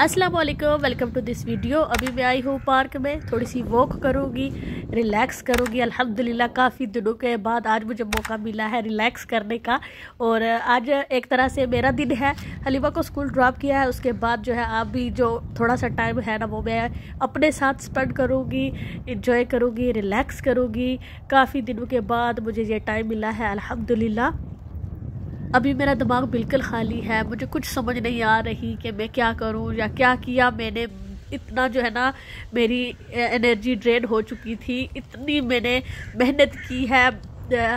अस्सलाम वालेकुम welcome to this video अभी मैं आई हूँ पार्क में थोड़ी सी वॉक करूँगी रिलैक्स करूँगी अल्हम्दुलिल्लाह काफ़ी दिनों के बाद आज मुझे मौका मिला है रिलैक्स करने का और आज एक तरह से मेरा दिन है हलीमा को स्कूल ड्रॉप किया है उसके बाद जो है आप भी जो थोड़ा सा टाइम है ना वो मैं अपने साथ स्पेंड करूँगी इन्जॉय करूँगी रिलैक्स करूँगी काफ़ी दिनों के बाद मुझे ये टाइम मिला है अलहमदिल्ला अभी मेरा दिमाग बिल्कुल खाली है मुझे कुछ समझ नहीं आ रही कि मैं क्या करूं या क्या किया मैंने इतना जो है ना मेरी एनर्जी ड्रेन हो चुकी थी इतनी मैंने मेहनत की है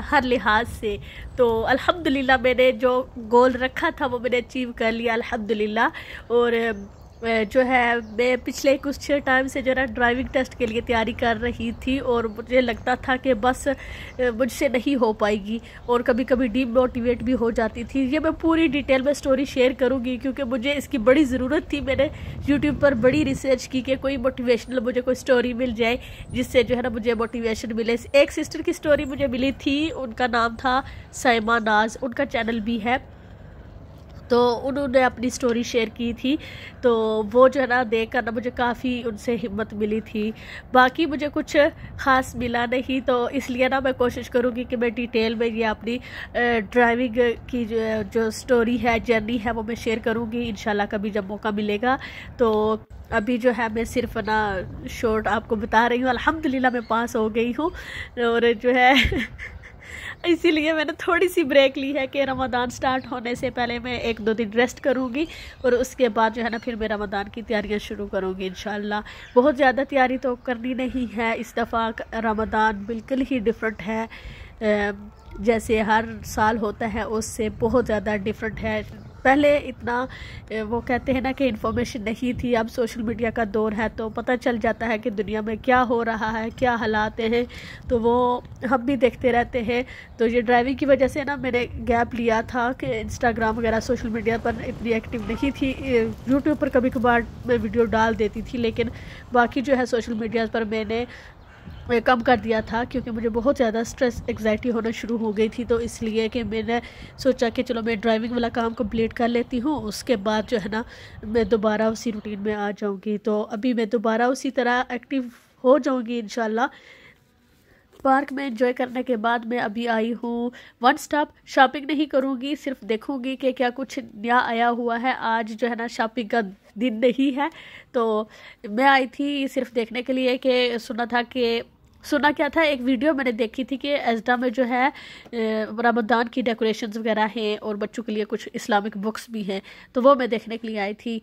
हर लिहाज से तो अल्हम्दुलिल्लाह मैंने जो गोल रखा था वो मैंने अचीव कर लिया अल्हम्दुलिल्लाह और जो है मैं पिछले कुछ टाइम से जो है ड्राइविंग टेस्ट के लिए तैयारी कर रही थी और मुझे लगता था कि बस मुझसे नहीं हो पाएगी और कभी कभी मोटिवेट भी हो जाती थी ये मैं पूरी डिटेल में स्टोरी शेयर करूँगी क्योंकि मुझे इसकी बड़ी ज़रूरत थी मैंने यूट्यूब पर बड़ी रिसर्च की कि कोई मोटिवेशनल मुझे कोई स्टोरी मिल जाए जिससे जो है ना मुझे मोटिवेशन मिले एक सिस्टर की स्टोरी मुझे मिली थी उनका नाम था सैमा नाज उनका चैनल भी है तो उन्होंने अपनी स्टोरी शेयर की थी तो वो जो है ना देख कर ना मुझे काफ़ी उनसे हिम्मत मिली थी बाकी मुझे कुछ ख़ास मिला नहीं तो इसलिए ना मैं कोशिश करूँगी कि मैं डिटेल में ये अपनी ड्राइविंग की जो, जो स्टोरी है जर्नी है वो मैं शेयर करूँगी इन कभी जब मौका मिलेगा तो अभी जो है मैं सिर्फ ना शॉर्ट आपको बता रही हूँ अलहमदिल्ला मैं पास हो गई हूँ और जो है इसीलिए मैंने थोड़ी सी ब्रेक ली है कि रमदान स्टार्ट होने से पहले मैं एक दो दिन रेस्ट करूँगी और उसके बाद जो है ना फिर मैं रमदान की तैयारियाँ शुरू करूँगी इन बहुत ज़्यादा तैयारी तो करनी नहीं है इस दफ़ा रमदान बिल्कुल ही डिफरेंट है जैसे हर साल होता है उससे बहुत ज़्यादा डिफरेंट है पहले इतना वो कहते हैं ना कि इन्फॉर्मेशन नहीं थी अब सोशल मीडिया का दौर है तो पता चल जाता है कि दुनिया में क्या हो रहा है क्या हालात हैं तो वो हम भी देखते रहते हैं तो ये ड्राइविंग की वजह से ना मैंने गैप लिया था कि इंस्टाग्राम वगैरह सोशल मीडिया पर इतनी एक्टिव नहीं थी यूट्यूब पर कभी कभार मैं वीडियो डाल देती थी लेकिन बाकी जो है सोशल मीडिया पर मैंने मैं कम कर दिया था क्योंकि मुझे बहुत ज़्यादा स्ट्रेस एग्जाइटी होना शुरू हो गई थी तो इसलिए कि मैंने सोचा कि चलो मैं ड्राइविंग वाला काम कंप्लीट कर लेती हूँ उसके बाद जो है ना मैं दोबारा उसी रूटीन में आ जाऊँगी तो अभी मैं दोबारा उसी तरह एक्टिव हो जाऊँगी इन पार्क में इंजॉय करने के बाद मैं अभी आई हूँ वन स्टॉप शॉपिंग नहीं करूँगी सिर्फ देखूँगी कि क्या कुछ नया आया हुआ है आज जो है ना शॉपिंग का दिन नहीं है तो मैं आई थी सिर्फ देखने के लिए कि सुना था कि सुना क्या था एक वीडियो मैंने देखी थी कि एजडा में जो है रमदान की डेकोरेशंस वगैरह हैं और बच्चों के लिए कुछ इस्लामिक बुक्स भी हैं तो वो मैं देखने के लिए आई थी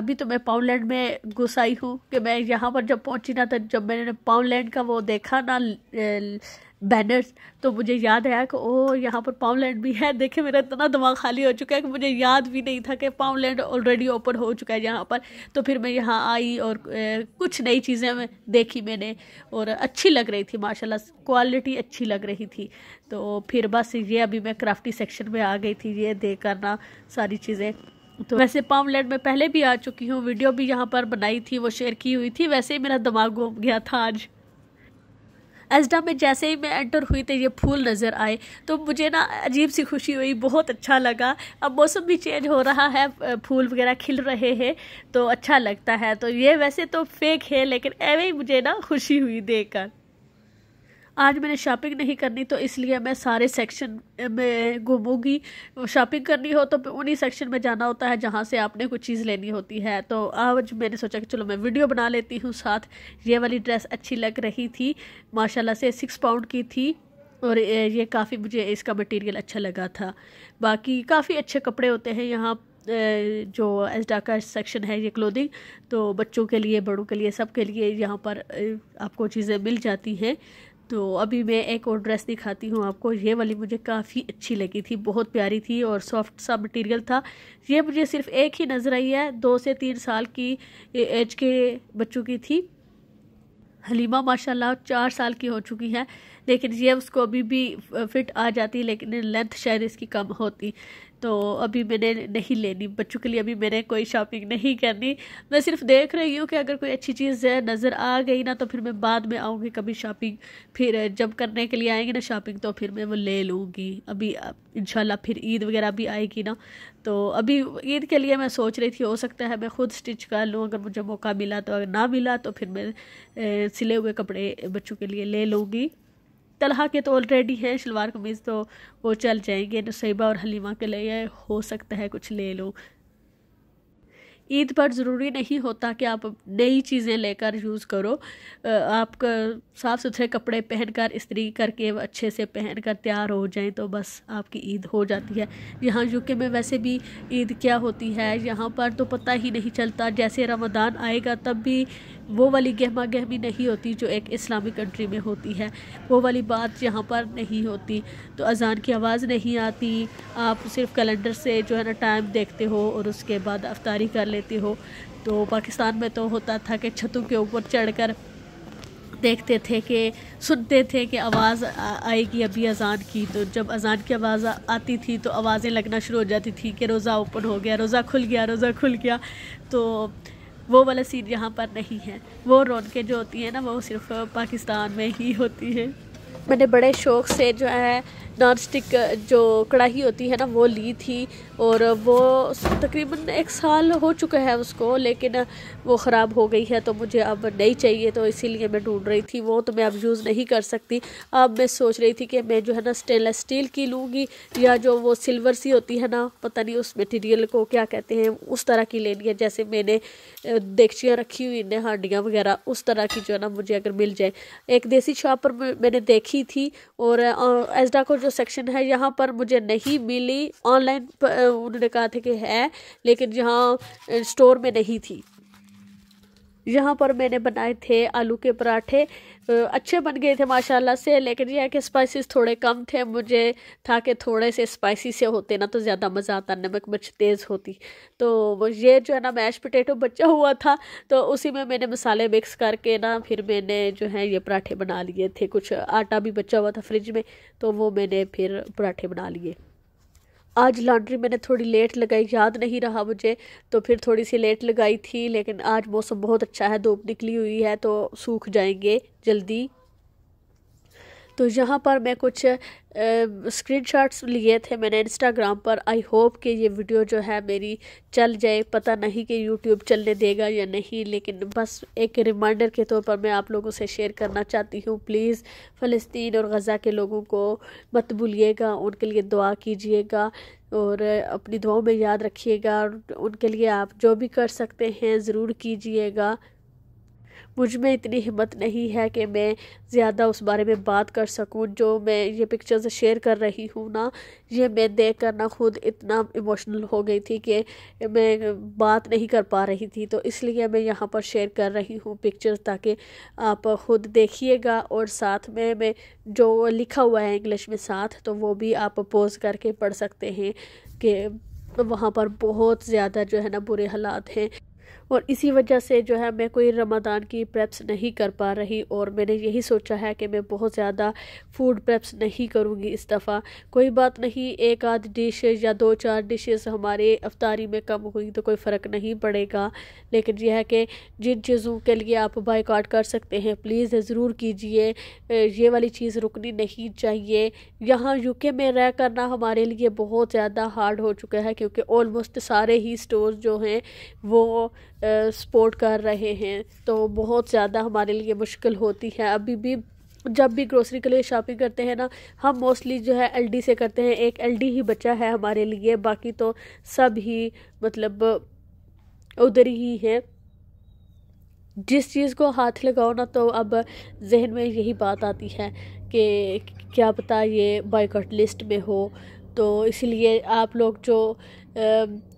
अभी तो मैं पाउंडलैंड में घुस आई हूँ कि मैं यहाँ पर जब पहुँची ना तो जब मैंने पाउंडलैंड का वो देखा ना बैनर्स तो मुझे याद आया कि ओ यहाँ पर लैंड भी है देखे मेरा इतना दिमाग खाली हो चुका है कि मुझे याद भी नहीं था कि लैंड ऑलरेडी ओपन हो चुका है यहाँ पर तो फिर मैं यहाँ आई और ए, कुछ नई चीज़ें देखी मैंने और अच्छी लग रही थी माशाल्लाह क्वालिटी अच्छी लग रही थी तो फिर बस ये अभी मैं क्राफ्टी सेक्शन में आ गई थी ये देख करना सारी चीज़ें तो वैसे लैंड में पहले भी आ चुकी हूँ वीडियो भी यहाँ पर बनाई थी वो शेयर की हुई थी वैसे ही मेरा दिमाग घूम गया था आज एजडा में जैसे ही मैं एंटर हुई तो ये फूल नज़र आए तो मुझे ना अजीब सी खुशी हुई बहुत अच्छा लगा अब मौसम भी चेंज हो रहा है फूल वगैरह खिल रहे हैं तो अच्छा लगता है तो ये वैसे तो फेक है लेकिन ऐवे ही मुझे ना खुशी हुई देखकर आज मैंने शॉपिंग नहीं करनी तो इसलिए मैं सारे सेक्शन में घूमूंगी शॉपिंग करनी हो तो उन्हीं सेक्शन में जाना होता है जहाँ से आपने कुछ चीज़ लेनी होती है तो आज मैंने सोचा कि चलो मैं वीडियो बना लेती हूँ साथ ये वाली ड्रेस अच्छी लग रही थी माशाला से सिक्स पाउंड की थी और ये काफ़ी मुझे इसका मटेरियल अच्छा लगा था बाकी काफ़ी अच्छे कपड़े होते हैं यहाँ जो एसडा का सेक्शन है ये क्लोथिंग तो बच्चों के लिए बड़ों के लिए सब के लिए यहाँ पर आपको चीज़ें मिल जाती हैं तो अभी मैं एक और ड्रेस दिखाती हूँ आपको ये वाली मुझे काफ़ी अच्छी लगी थी बहुत प्यारी थी और सॉफ्ट सा मटेरियल था ये मुझे सिर्फ एक ही नज़र आई है दो से तीन साल की एज के बच्चों की थी हलीमा माशाल्लाह चार साल की हो चुकी है लेकिन ये उसको अभी भी फिट आ जाती लेकिन लेंथ शायद इसकी कम होती तो अभी मैंने नहीं लेनी बच्चों के लिए अभी मैंने कोई शॉपिंग नहीं करनी मैं सिर्फ देख रही हूँ कि अगर कोई अच्छी चीज़ नज़र आ गई ना तो फिर मैं बाद में आऊँगी कभी शॉपिंग फिर जब करने के लिए आएंगे ना शॉपिंग तो फिर मैं वो ले लूँगी अभी इंशाल्लाह फिर ईद वगैरह भी आएगी ना तो अभी ईद के लिए मैं सोच रही थी हो सकता है मैं ख़ुद स्टिच कर लूँ अगर मुझे मौका मिला तो अगर ना मिला तो फिर मैं सिले हुए कपड़े बच्चों के लिए ले लूँगी तलहा के तो ऑलरेडी हैं शलवार कमीज़ तो वो चल जाएंगे नसीबा और हलीमा के लिए हो सकता है कुछ ले लो ईद पर ज़रूरी नहीं होता कि आप नई चीज़ें लेकर यूज़ करो आप साफ़ सुथरे कपड़े पहनकर इस्त्री करके अच्छे से पहन कर तैयार हो जाएं तो बस आपकी ईद हो जाती है यहाँ यूके में वैसे भी ईद क्या होती है यहाँ पर तो पता ही नहीं चलता जैसे रमदान आएगा तब भी वो वाली गहमा गहमी नहीं होती जो एक इस्लामी कंट्री में होती है वो वाली बात यहाँ पर नहीं होती तो अजान की आवाज़ नहीं आती आप सिर्फ कैलेंडर से जो है ना टाइम देखते हो और उसके बाद अफ्तारी कर लेते हो तो पाकिस्तान में तो होता था कि छतों के ऊपर चढ़कर देखते थे कि सुनते थे कि आवाज़ आएगी अभी अजान की तो जब अजान की आवाज़ आती थी तो आवाज़ें लगना शुरू हो जाती थी कि रोज़ा ओपन हो गया रोज़ा खुल गया रोज़ा खुल गया तो वो वाला सीन यहाँ पर नहीं है वो रौनकें जो होती हैं ना वो सिर्फ पाकिस्तान में ही होती है मैंने बड़े शौक़ से जो है नॉन स्टिक जो कढ़ाई होती है ना वो ली थी और वो तकरीबन एक साल हो चुका है उसको लेकिन वो ख़राब हो गई है तो मुझे अब नहीं चाहिए तो इसीलिए मैं ढूंढ रही थी वो तो मैं अब यूज़ नहीं कर सकती अब मैं सोच रही थी कि मैं जो है ना स्टेनलेस स्टील की लूँगी या जो वो सिल्वर सी होती है ना पता नहीं उस मटेरियल को क्या कहते हैं उस तरह की लेनी है जैसे मैंने देगचियाँ रखी हुई ने हांडियाँ वगैरह उस तरह की जो है ना मुझे अगर मिल जाए एक देसी शॉप पर मैंने देखी थी और एजडा को जो जो सेक्शन है यहाँ पर मुझे नहीं मिली ऑनलाइन उन्होंने कहा था कि है लेकिन यहाँ स्टोर में नहीं थी यहाँ पर मैंने बनाए थे आलू के पराठे अच्छे बन गए थे माशाल्लाह से लेकिन यह कि स्पाइसेस थोड़े कम थे मुझे था कि थोड़े से स्पाइसी से होते ना तो ज़्यादा मज़ा आता नमक मिर्च तेज़ होती तो ये जो है ना मैश पोटैटो बचा हुआ था तो उसी में मैंने मसाले मिक्स करके ना फिर मैंने जो है ये पराठे बना लिए थे कुछ आटा भी बचा हुआ था फ्रिज में तो वो मैंने फिर पराठे बना लिए आज लॉन्ड्री मैंने थोड़ी लेट लगाई याद नहीं रहा मुझे तो फिर थोड़ी सी लेट लगाई थी लेकिन आज मौसम बहुत अच्छा है धूप निकली हुई है तो सूख जाएंगे जल्दी तो यहाँ पर मैं कुछ शॉट्स लिए थे मैंने इंस्टाग्राम पर आई होप कि ये वीडियो जो है मेरी चल जाए पता नहीं कि यूट्यूब चलने देगा या नहीं लेकिन बस एक रिमाइंडर के तौर पर मैं आप लोगों से शेयर करना चाहती हूँ प्लीज़ फ़लस्तीन और गज़ा के लोगों को मत भूलिएगा उनके लिए दुआ कीजिएगा और अपनी दुआओं में याद रखिएगा और उनके लिए आप जो भी कर सकते हैं ज़रूर कीजिएगा मुझ में इतनी हिम्मत नहीं है कि मैं ज़्यादा उस बारे में बात कर सकूँ जो मैं ये पिक्चर्स शेयर कर रही हूँ ना ये मैं देख कर ना खुद इतना इमोशनल हो गई थी कि मैं बात नहीं कर पा रही थी तो इसलिए मैं यहाँ पर शेयर कर रही हूँ पिक्चर्स ताकि आप खुद देखिएगा और साथ में मैं जो लिखा हुआ है इंग्लिश में साथ तो वो भी आप पोज करके पढ़ सकते हैं कि वहाँ पर बहुत ज़्यादा जो है ना बुरे हालात हैं और इसी वजह से जो है मैं कोई रमदान की प्रेप्स नहीं कर पा रही और मैंने यही सोचा है कि मैं बहुत ज़्यादा फूड प्रेप्स नहीं करूँगी इस दफ़ा कोई बात नहीं एक आध डिश या दो चार डिशेस हमारे अफ्तारी में कम हुई तो कोई फ़र्क नहीं पड़ेगा लेकिन यह है कि जिन चीज़ों के लिए आप बाइकआउट कर सकते हैं प्लीज़ ज़रूर कीजिए ये वाली चीज़ रुकनी नहीं चाहिए यहाँ यूके में रह करना हमारे लिए बहुत ज़्यादा हार्ड हो चुका है क्योंकि ऑलमोस्ट सारे ही स्टोर जो हैं वो सपोर्ट कर रहे हैं तो बहुत ज़्यादा हमारे लिए मुश्किल होती है अभी भी जब भी ग्रोसरी के लिए शॉपिंग करते हैं ना हम मोस्टली जो है एलडी से करते हैं एक एलडी ही बचा है हमारे लिए बाकी तो सब ही मतलब उधर ही है जिस चीज़ को हाथ लगाओ ना तो अब जहन में यही बात आती है कि क्या पता ये बाइकट लिस्ट में हो तो इसीलिए आप लोग जो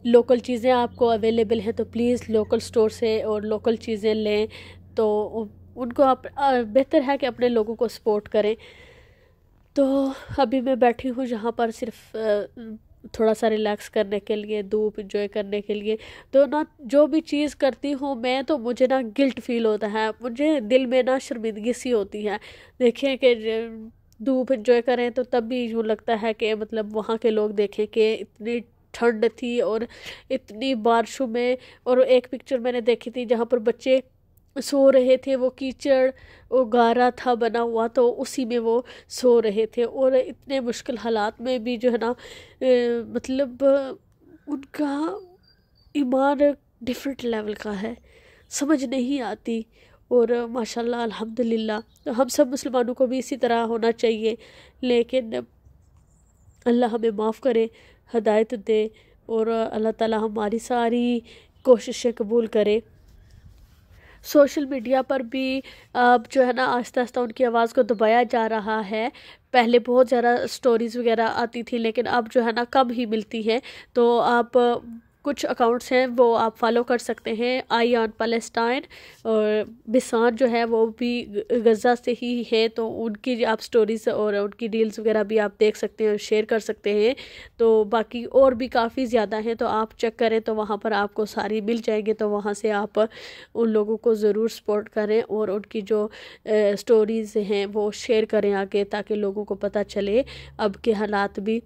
लोकल चीज़ें आपको अवेलेबल हैं तो प्लीज़ लोकल स्टोर से और लोकल चीज़ें लें तो उनको आप बेहतर है कि अपने लोगों को सपोर्ट करें तो अभी मैं बैठी हूँ जहाँ पर सिर्फ थोड़ा सा रिलैक्स करने के लिए धूप इंजॉय करने के लिए तो ना जो भी चीज़ करती हूँ मैं तो मुझे ना गिल्ट फील होता है मुझे दिल में ना शर्मिंदगी सी होती है देखिए कि धूप इन्जॉय करें तो तब भी यूँ लगता है कि मतलब वहाँ के लोग देखें कि इतनी ठंड थी और इतनी बारिशों में और एक पिक्चर मैंने देखी थी जहाँ पर बच्चे सो रहे थे वो कीचड़ वो गारा था बना हुआ तो उसी में वो सो रहे थे और इतने मुश्किल हालात में भी जो है ना ए, मतलब उनका ईमान डिफरेंट लेवल का है समझ नहीं आती और माशाल्लाह अल्हम्दुलिल्लाह तो हम सब मुसलमानों को भी इसी तरह होना चाहिए लेकिन अल्लाह हमें माफ़ करे हदायत दे और अल्लाह ताला हमारी सारी कोशिशें कबूल करे सोशल मीडिया पर भी अब जो है ना आहिस्ता आस्ता उनकी आवाज़ को दबाया जा रहा है पहले बहुत ज़्यादा स्टोरीज़ वगैरह आती थी लेकिन अब जो है ना कम ही मिलती हैं तो आप कुछ अकाउंट्स हैं वो आप फॉलो कर सकते हैं आई ऑन पलेस्टाइन और बिसान जो है वो भी गज़ा से ही है तो उनकी आप स्टोरीज़ और उनकी रील्स वगैरह भी आप देख सकते हैं और शेयर कर सकते हैं तो बाकी और भी काफ़ी ज़्यादा हैं तो आप चेक करें तो वहाँ पर आपको सारी मिल जाएंगे तो वहाँ से आप उन लोगों को ज़रूर सपोर्ट करें और उनकी जो स्टोरीज़ हैं वो शेयर करें आगे ताकि लोगों को पता चले अब के हालात भी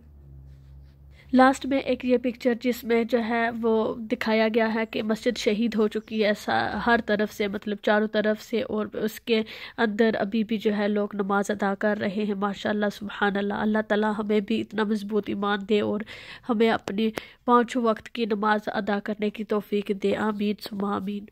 लास्ट में एक ये पिक्चर जिसमें जो है वो दिखाया गया है कि मस्जिद शहीद हो चुकी है हर तरफ से मतलब चारों तरफ से और उसके अंदर अभी भी जो है लोग नमाज अदा कर रहे हैं माशाल्लाह सुबहान अल्लाह अल्लाह ताला हमें भी इतना मजबूत ईमान दे और हमें अपनी पाँचों वक्त की नमाज अदा करने की तोफ़ी दे आमीन सुबह आमीन